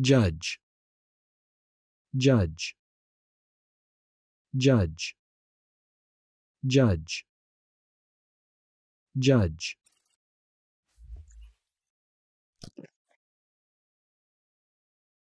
judge judge judge judge judge